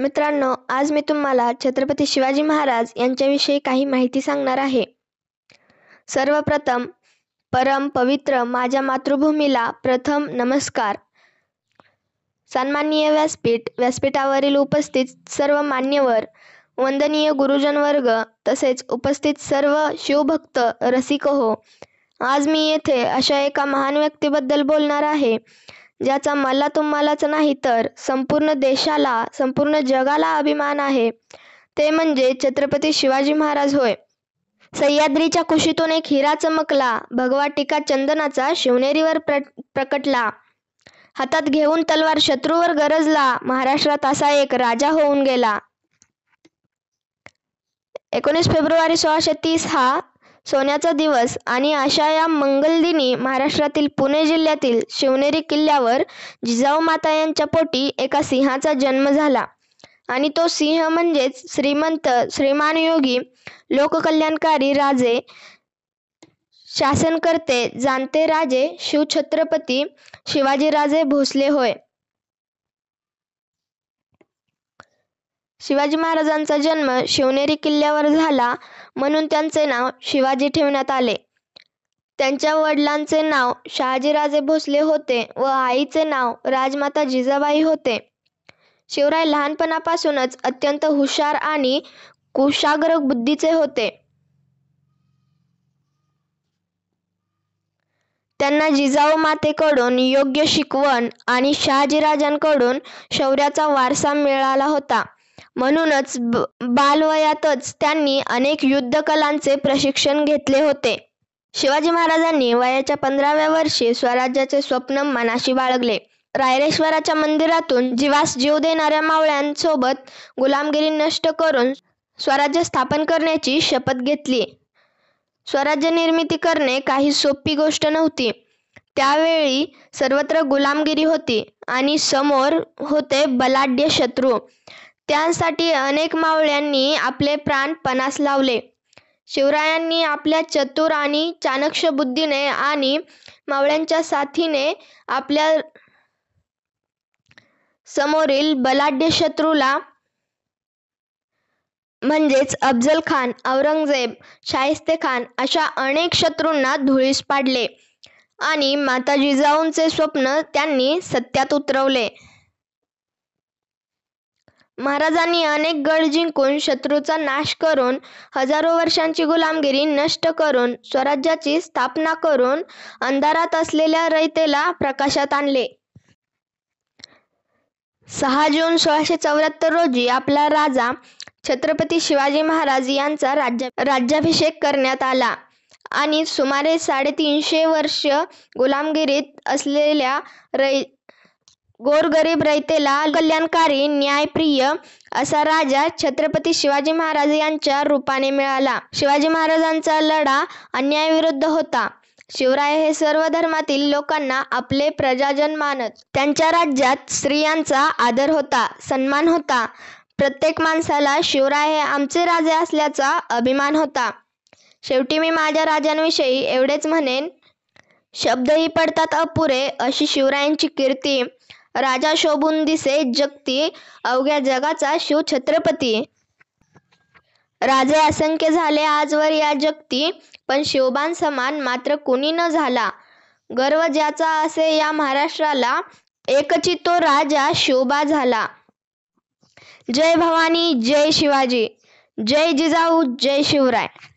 मित्रांनो आज मी तुम्हाला छत्रपती शिवाजी महाराज यांच्याविषयी काही माहिती सांगणार आहे सर्वप्रथम परम पवित्र माझ्या मातृभूमीला प्रथम नमस्कार सन्माननीय व्यासपीठ व्यासपीठावरील उपस्थित सर्व मान्यवर वंदनीय गुरुजन वर्ग तसेच उपस्थित सर्व शिवभक्त रसिक हो आज मी येथे अशा एका महान व्यक्तीबद्दल बोलणार आहे ज्याचा मला तुम्हालाच नाही तर संपूर्ण देशाला संपूर्ण जगाला अभिमान आहे ते म्हणजे छत्रपती शिवाजी महाराज होय सह्याद्रीच्या कुशीतून एक हिरा चमकला भगवा टीका चंदनाचा शिवनेरीवर प्र प्रकटला हातात घेऊन तलवार शत्रूवर गरजला महाराष्ट्रात असा एक राजा होऊन गेला एकोणीस फेब्रुवारी सोळाशे तीस हा सोन्याचा दिवस आणि आशा या मंगलदिनी महाराष्ट्रातील पुणे जिल्ह्यातील शिवनेरी किल्ल्यावर जिजाऊ माता यांच्या पोटी एका सिंहाचा जन्म झाला आणि तो सिंह म्हणजेच श्रीमंत श्रीमान योगी लोककल्याणकारी राजे शासनकर्ते जाणते राजे शिवछत्रपती शिवाजीराजे भोसले होय शिवाजी महाराजांचा जन्म शिवनेरी किल्ल्यावर झाला म्हणून त्यांचे नाव शिवाजी ठेवण्यात आले त्यांच्या वडिलांचे नाव शहाजीराजे भोसले होते व आईचे नाव राजमाता जिजाबाई होते शिवराय लहानपणापासूनच अत्यंत हुशार आणि कुशाग्र बुद्धीचे होते त्यांना जिजाऊ मातेकडून योग्य शिकवण आणि शहाजीराजांकडून शौर्याचा वारसा मिळाला होता म्हणूनच बालवयातच त्यांनी अनेक युद्धकलांचे प्रशिक्षण घेतले होते. शिवाजी महाराजांनी वयाच्या पंधराव्या वर्षी स्वराज्याचे स्वप्न मनाशी बाळगले. रायरेश्वराच्या मंदिरातून जीवास जीव देणाऱ्या मावळ्यांसोबत गुलामगिरी नष्ट करून स्वराज्य स्थापन करण्याची शपथ घेतली. स्वराज्य निर्मिती करणे काही सोपी गोष्ट नव्हती. त्यावेळी सर्वत्र गुलामगिरी होती आणि समोर होते बलाढ्य शत्रू. त्यांसाठी अनेक मावळ्यांनी आपले प्राण पणास लावले. शिवरायांनी आपल्या चतुर आणि चाणक्य बुद्धीने आणि मावळ्यांच्या साथीने आपल्या समोरील बलाढ्य शत्रूला म्हणजेच अफजल खान औरंगजेब, शाहिस्ते खान अशा अनेक शत्रूंना धुळीस पाडले आणि माता जिजाऊंचे स्वप्न त्यांनी सत्यात उतरवले. महाराजांनी अनेक गड जिंकून शत्रूचा नाश करून हजारो वर्षांची गुलामगिरी नष्ट करून स्वराज्याची स्थापना करून अंधारात असलेल्या रयतेला प्रकाशात आणले सहा जून सोळाशे चौऱ्याहत्तर रोजी आपला राजा छत्रपती शिवाजी महाराज यांचा राज्य राज्याभिषेक करण्यात आला आणि सुमारे साडेतीनशे वर्ष गुलामगिरीत असलेल्या रय गोरगरीब रयतेला कल्याणकारी न्यायप्रिय असा राजा छत्रपती शिवाजी महाराज यांच्या रूपाने मिळाला शिवाजी महाराजांचा लढा अन्यायविरुद्ध होता शिवराय हे सर्व धर्मातील लोकांना आपले प्रजाजन मानत त्यांच्या राज्यात स्त्रियांचा आदर होता सन्मान होता प्रत्येक माणसाला शिवराय हे आमचे राजे असल्याचा अभिमान होता शेवटी मी माझ्या राजांविषयी एवढेच म्हणेन शब्दही पडतात अपुरे अशी शिवरायांची कीर्ती राजा शोभून दिसे जगती, अवघ्या जगाचा शिव छत्रपती। राजे असंख्य झाले आजवर या जगती, पण समान मात्र कुणी न झाला. गर्व ज्याचा असे या महाराष्ट्राला, एकची तो राजा शोभा झाला. जय भवानी, जय शिवाजी. जय जिजाऊ, जय शिवराय.